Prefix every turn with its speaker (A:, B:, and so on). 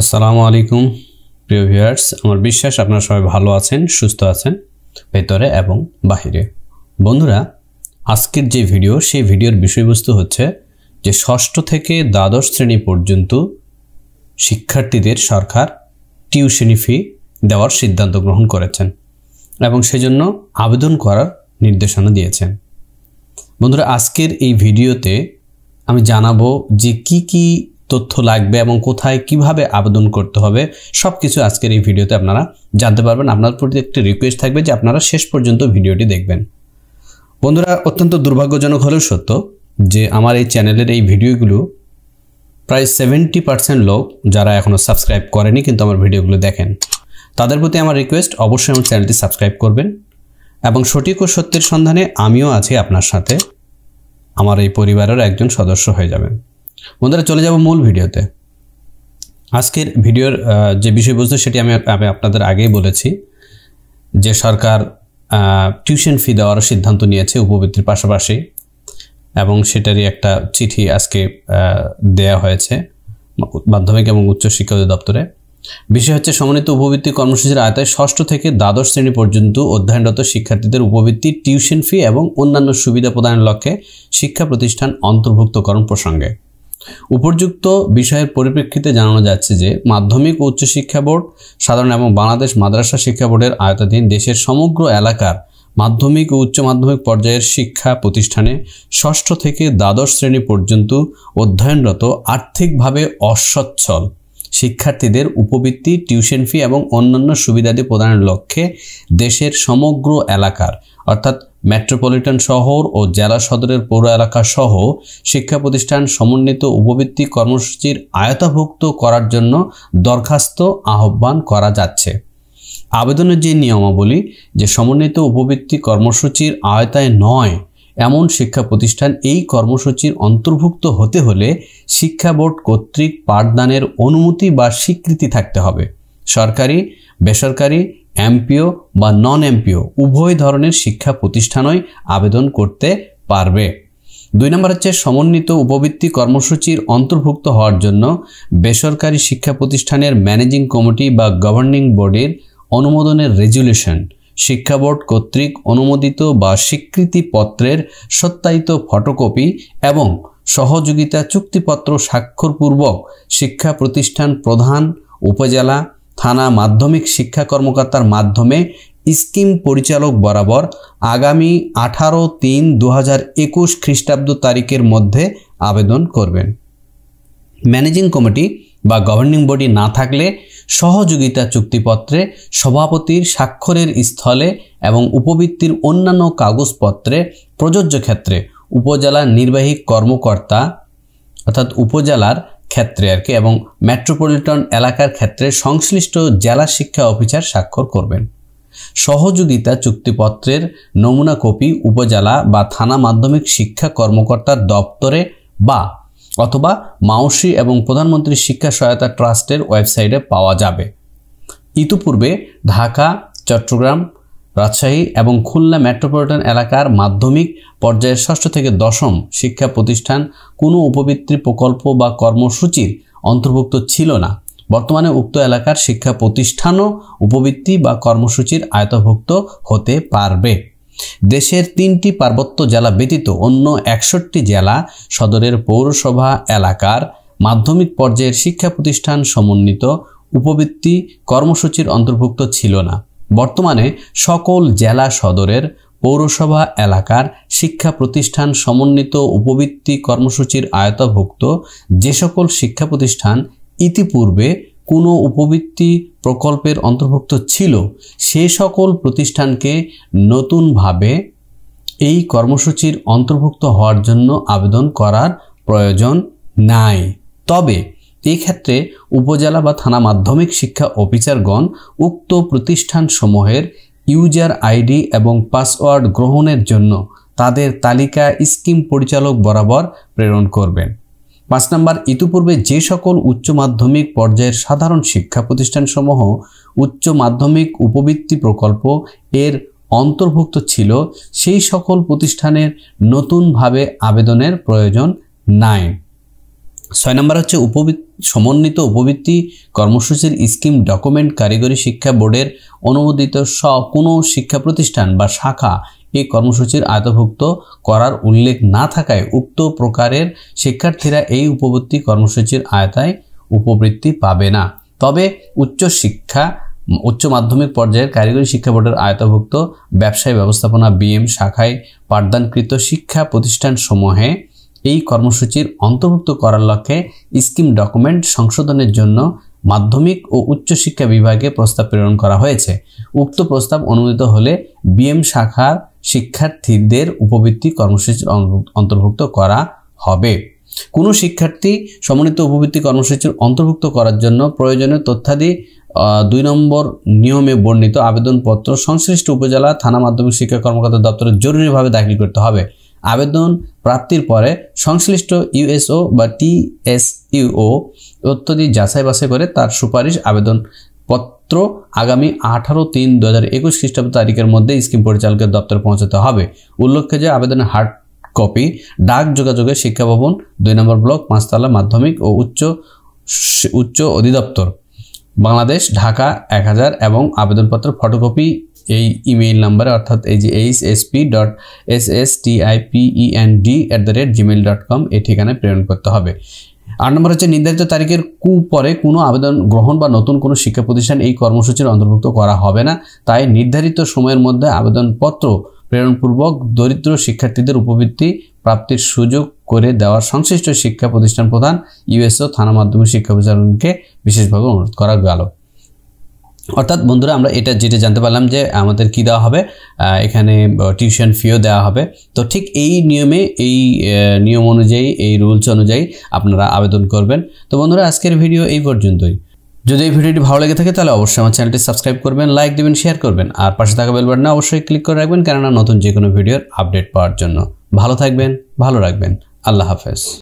A: আসসালামু আলাইকুম প্রিয় ভিউয়ার্স আমার বিশ্বাস আপনারা সবাই ভালো আছেন সুস্থ আছেন ভেতরে এবং বাহিরে বন্ধুরা আজকের যে ভিডিও সেই ভিডিওর বিষয়বস্তু হচ্ছে যে ষষ্ঠ থেকে দ্বাদশ শ্রেণী পর্যন্ত শিক্ষার্থীদের সরকার টিউশনি ফি দেওয়ার সিদ্ধান্ত গ্রহণ করেছেন এবং সেজন্য আবেদন করার নির্দেশনা দিয়েছেন বন্ধুরা আজকের এই ভিডিওতে আমি জানাবো যে কি কি তথ্য লাগবে এবং কোথায় কিভাবে আবেদন করতে হবে সব কিছু আজকের এই ভিডিওতে আপনারা জানতে পারবেন আপনার প্রতি একটি রিকোয়েস্ট থাকবে যে আপনারা শেষ পর্যন্ত ভিডিওটি দেখবেন বন্ধুরা অত্যন্ত দুর্ভাগ্যজনক হলেও সত্য যে আমার এই চ্যানেলের এই ভিডিওগুলো প্রায় সেভেন্টি পার্সেন্ট লোক যারা এখনও সাবস্ক্রাইব করেনি কিন্তু আমার ভিডিওগুলো দেখেন তাদের প্রতি আমার রিকোয়েস্ট অবশ্যই আমার চ্যানেলটি সাবস্ক্রাইব করবেন এবং সঠিক ও সত্যের সন্ধানে আমিও আছি আপনার সাথে আমার এই পরিবারের একজন সদস্য হয়ে যাবেন বন্ধুরা চলে যাব মূল ভিডিওতে আজকের ভিডিওর যে বিষয়বস্তু সেটি আমি আমি আপনাদের আগেই বলেছি যে সরকার টিউশন ফি দেওয়ার সিদ্ধান্ত নিয়েছে উপবৃত্তির পাশাপাশি এবং সেটারই একটা চিঠি আজকে দেয়া হয়েছে মাধ্যমিক এবং উচ্চশিক্ষা দপ্তরে বিষয় হচ্ছে সমন্বিত উপবৃত্তি কর্মসূচির আয়তায় ষষ্ঠ থেকে দ্বাদশ শ্রেণী পর্যন্ত অধ্যয়নরত শিক্ষার্থীদের উপবৃত্তি টিউশন ফি এবং অন্যান্য সুবিধা প্রদানের লক্ষ্যে শিক্ষা প্রতিষ্ঠান অন্তর্ভুক্তকরণ প্রসঙ্গে উপযুক্ত বিষয়ের পরিপ্রেক্ষিতে জানানো যাচ্ছে যে মাধ্যমিক ও উচ্চশিক্ষা বোর্ড সাধারণ এবং বাংলাদেশ মাদ্রাসা শিক্ষা বোর্ডের আয়তাধীন দেশের সমগ্র এলাকার মাধ্যমিক ও উচ্চ মাধ্যমিক পর্যায়ের শিক্ষা প্রতিষ্ঠানে ষষ্ঠ থেকে দ্বাদশ শ্রেণী পর্যন্ত অধ্যয়নরত আর্থিকভাবে অসচ্ছল শিক্ষার্থীদের উপবৃত্তি টিউশন ফি এবং অন্যান্য সুবিধাদি প্রদানের লক্ষ্যে দেশের সমগ্র এলাকার অর্থাৎ মেট্রোপলিটন শহর ও জেলা সদরের পৌর এলাকাসহ শিক্ষা প্রতিষ্ঠান সমন্বিত উপবৃত্তি কর্মসূচির আয়তাভুক্ত করার জন্য দরখাস্ত আহ্বান করা যাচ্ছে আবেদনের যে নিয়মাবলী যে সমন্বিত উপবৃত্তি কর্মসূচির আয়তায় নয় এমন শিক্ষা প্রতিষ্ঠান এই কর্মসূচির অন্তর্ভুক্ত হতে হলে শিক্ষা বোর্ড কর্তৃক পাঠদানের অনুমতি বা স্বীকৃতি থাকতে হবে সরকারি বেসরকারি এমপিও বা নন এমপিও উভয় ধরনের শিক্ষা প্রতিষ্ঠানই আবেদন করতে পারবে দুই নম্বর হচ্ছে সমন্বিত উপবৃত্তি কর্মসূচির অন্তর্ভুক্ত হওয়ার জন্য বেসরকারি শিক্ষা প্রতিষ্ঠানের ম্যানেজিং কমিটি বা গভর্নিং বডির অনুমোদনের রেজুলেশন শিক্ষা বোর্ড কর্তৃক অনুমোদিত বা স্বীকৃতিপত্রের সত্যায়িত ফটোকপি এবং সহযোগিতা চুক্তিপত্র স্বাক্ষরপূর্বক শিক্ষা প্রতিষ্ঠান প্রধান উপজেলা থানা মাধ্যমিক শিক্ষা কর্মকর্তার মাধ্যমে স্কিম পরিচালক বরাবর আগামী আঠারো তিন দু হাজার একুশ খ্রিস্টাব্দ তারিখের মধ্যে আবেদন করবেন ম্যানেজিং কমিটি বা গভর্নিং বডি না থাকলে সহযোগিতা চুক্তিপত্রে সভাপতির স্বাক্ষরের স্থলে এবং উপবৃত্তির অন্যান্য কাগজপত্রে প্রযোজ্য ক্ষেত্রে উপজেলা নির্বাহী কর্মকর্তা অর্থাৎ উপজেলার ক্ষেত্রে আর কি এবং মেট্রোপলিটন এলাকার ক্ষেত্রে সংশ্লিষ্ট জেলা শিক্ষা অফিসার স্বাক্ষর করবেন সহযোগিতা চুক্তিপত্রের নমুনা কপি উপজেলা বা থানা মাধ্যমিক শিক্ষা কর্মকর্তার দপ্তরে বা অথবা মাউসি এবং প্রধানমন্ত্রী শিক্ষা সহায়তা ট্রাস্টের ওয়েবসাইটে পাওয়া যাবে ইতিপূর্বে ঢাকা চট্টগ্রাম রাজশাহী এবং খুলনা মেট্রোপলিটন এলাকার মাধ্যমিক পর্যায়ের ষষ্ঠ থেকে দশম শিক্ষা প্রতিষ্ঠান কোনো উপবৃত্তি প্রকল্প বা কর্মসূচির অন্তর্ভুক্ত ছিল না বর্তমানে উক্ত এলাকার শিক্ষা প্রতিষ্ঠানও উপবৃত্তি বা কর্মসূচির আয়তভুক্ত হতে পারবে দেশের তিনটি পার্বত্য জেলা ব্যতীত অন্য একষট্টি জেলা সদরের পৌরসভা এলাকার মাধ্যমিক পর্যায়ের শিক্ষা প্রতিষ্ঠান সমন্বিত উপবৃত্তি কর্মসূচির অন্তর্ভুক্ত ছিল না বর্তমানে সকল জেলা সদরের পৌরসভা এলাকার শিক্ষা প্রতিষ্ঠান সমন্বিত উপবৃত্তি কর্মসূচির আয়তাভুক্ত যে সকল শিক্ষা প্রতিষ্ঠান ইতিপূর্বে কোনো উপবৃত্তি প্রকল্পের অন্তর্ভুক্ত ছিল সে সকল প্রতিষ্ঠানকে নতুনভাবে এই কর্মসূচির অন্তর্ভুক্ত হওয়ার জন্য আবেদন করার প্রয়োজন নাই তবে এই ক্ষেত্রে উপজেলা বা থানা মাধ্যমিক শিক্ষা অফিসারগণ উক্ত প্রতিষ্ঠানসমূহের ইউজার আইডি এবং পাসওয়ার্ড গ্রহণের জন্য তাদের তালিকা স্কিম পরিচালক বরাবর প্রেরণ করবেন পাঁচ নম্বর ইতিপূর্বে যে সকল উচ্চ মাধ্যমিক পর্যায়ের সাধারণ শিক্ষা প্রতিষ্ঠানসমূহ উচ্চ মাধ্যমিক উপবৃত্তি প্রকল্প এর অন্তর্ভুক্ত ছিল সেই সকল প্রতিষ্ঠানের নতুনভাবে আবেদনের প্রয়োজন নাই ছয় নম্বর হচ্ছে উপবৃত্তি সমন্বিত উপবৃত্তি কর্মসূচির স্কিম ডকুমেন্ট কারিগরি শিক্ষা বোর্ডের অনুমোদিত স কোনো শিক্ষা প্রতিষ্ঠান বা শাখা এই কর্মসূচির আয়তভুক্ত করার উল্লেখ না থাকায় উক্ত প্রকারের শিক্ষার্থীরা এই উপবৃত্তি কর্মসূচির আয়তায় উপবৃত্তি পাবে না তবে উচ্চশিক্ষা উচ্চ মাধ্যমিক পর্যায়ের কারিগরি শিক্ষা বোর্ডের আয়তভুক্ত ব্যবসায় ব্যবস্থাপনা বিএম শাখায় পাঠদানকৃত শিক্ষা প্রতিষ্ঠানসমূহে এই কর্মসূচির অন্তর্ভুক্ত করার লক্ষ্যে স্কিম ডকুমেন্ট সংশোধনের জন্য মাধ্যমিক ও উচ্চশিক্ষা বিভাগে প্রস্তাব প্রেরণ করা হয়েছে উক্ত প্রস্তাব অনুমোদিত হলে বিএম শাখার শিক্ষার্থীদের উপবৃত্তি কর্মসূচির অন্তর্ভুক্ত করা হবে কোনো শিক্ষার্থী সমন্বিত উপবৃত্তি কর্মসূচির অন্তর্ভুক্ত করার জন্য প্রয়োজনীয় তথ্যাদি দুই নম্বর নিয়মে বর্ণিত আবেদনপত্র সংশ্লিষ্ট উপজেলা থানা মাধ্যমিক শিক্ষা কর্মকর্তা দপ্তরে জরুরিভাবে দাখিল করতে হবে আবেদন প্রাপ্তির পরে সংশ্লিষ্ট ইউএসও বা টিএসইউও অত্যধিক যাচাই বাছাই করে তার সুপারিশ আবেদন পত্র আগামী আঠারো তিন দু হাজার একুশ খ্রিস্টাব্দ তারিখের মধ্যে স্কিম পরিচালকের দপ্তরে পৌঁছাতে হবে উল্লেখ্য যে আবেদনের হার্ড কপি ডাক যোগাযোগে শিক্ষা ভবন দুই নম্বর ব্লক পাঁচতলা মাধ্যমিক ও উচ্চ উচ্চ অধিদপ্তর বাংলাদেশ ঢাকা এক হাজার এবং আবেদনপত্র ফটোকপি এই ইমেইল নাম্বারে অর্থাৎ এই যে H SP dot S S N D at the rate Gmail dot com এই ঠিকানায় প্রেরণ করতে হবে আট নম্বর হচ্ছে নির্ধারিত তারিখের কু পরে কোনো আবেদন গ্রহণ বা নতুন কোনো শিক্ষা প্রতিষ্ঠান এই কর্মসূচির অন্তর্ভুক্ত করা হবে না তাই নির্ধারিত সময়ের মধ্যে আবেদনপত্র প্রেরণপূর্বক দরিদ্র শিক্ষার্থীদের উপবৃত্তি প্রাপ্তির সুযোগ করে দেওয়ার সংশ্লিষ্ট শিক্ষা প্রতিষ্ঠান প্রধান ইউএসও থানা মাধ্যমিক শিক্ষা বিচারণকে বিশেষভাবে অনুরোধ করা গেল অর্থাৎ বন্ধুরা আমরা এটা যেটা জানতে পারলাম যে আমাদের কি দেওয়া হবে এখানে টিউশন ফিও দেওয়া হবে তো ঠিক এই নিয়মে এই নিয়ম অনুযায়ী এই রুলস অনুযায়ী আপনারা আবেদন করবেন তো বন্ধুরা আজকের ভিডিও এই পর্যন্তই যদি এই ভিডিওটি ভালো লেগে থাকে তাহলে অবশ্যই আমার চ্যানেলটি সাবস্ক্রাইব করবেন লাইক দেবেন শেয়ার করবেন আর পাশে থাকা বেল বাটনে অবশ্যই ক্লিক করে রাখবেন কেননা নতুন যে কোনো ভিডিওর আপডেট পাওয়ার জন্য ভালো থাকবেন ভালো রাখবেন আল্লাহ হাফেজ